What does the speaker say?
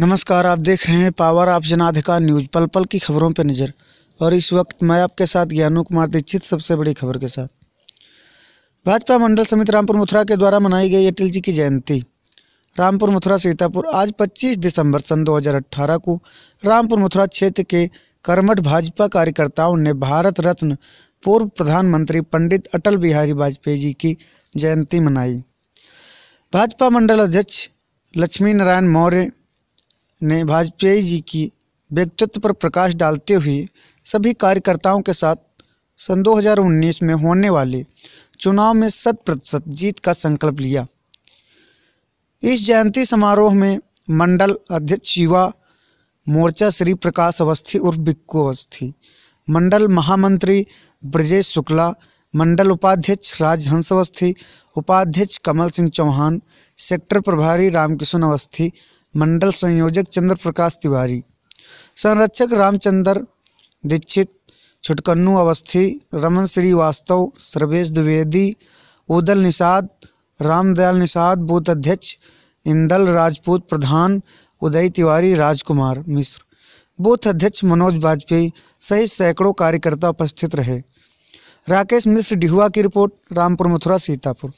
नमस्कार आप देख रहे हैं पावर आप जनाधिकार न्यूज पल पल की खबरों पर नज़र और इस वक्त मैं आपके साथ ज्ञानू कुमार दीक्षित सबसे बड़ी खबर के साथ भाजपा मंडल समिति रामपुर मथुरा के द्वारा मनाई गई अटल जी की जयंती रामपुर मथुरा सीतापुर आज 25 दिसंबर सन 2018 को रामपुर मथुरा क्षेत्र के कर्मठ भाजपा कार्यकर्ताओं ने भारत रत्न पूर्व प्रधानमंत्री पंडित अटल बिहारी वाजपेयी जी की जयंती मनाई भाजपा मंडल अध्यक्ष लक्ष्मी नारायण मौर्य ने वाजपेयी जी की व्यक्तित्व पर प्रकाश डालते हुए सभी कार्यकर्ताओं के साथ सन 2019 में होने वाले चुनाव में शत प्रतिशत जीत का संकल्प लिया इस जयंती समारोह में मंडल अध्यक्ष युवा मोर्चा श्री प्रकाश अवस्थी उर्फ बिक्कू अवस्थी मंडल महामंत्री ब्रजेश शुक्ला मंडल उपाध्यक्ष राजहंस अवस्थी उपाध्यक्ष कमल सिंह चौहान सेक्टर प्रभारी रामकिशन अवस्थी मंडल संयोजक चंद्र प्रकाश तिवारी संरक्षक रामचंद्र दीक्षित छुटकन्नू अवस्थी रमन श्रीवास्तव सर्वेश द्विवेदी उदल निषाद रामदयाल निषाद बूथ अध्यक्ष इंदल राजपूत प्रधान उदय तिवारी राजकुमार मिश्र बूथ अध्यक्ष मनोज वाजपेयी सहित सैकड़ों कार्यकर्ता उपस्थित रहे राकेश मिश्र डिहुआ की रिपोर्ट रामपुर मथुरा सीतापुर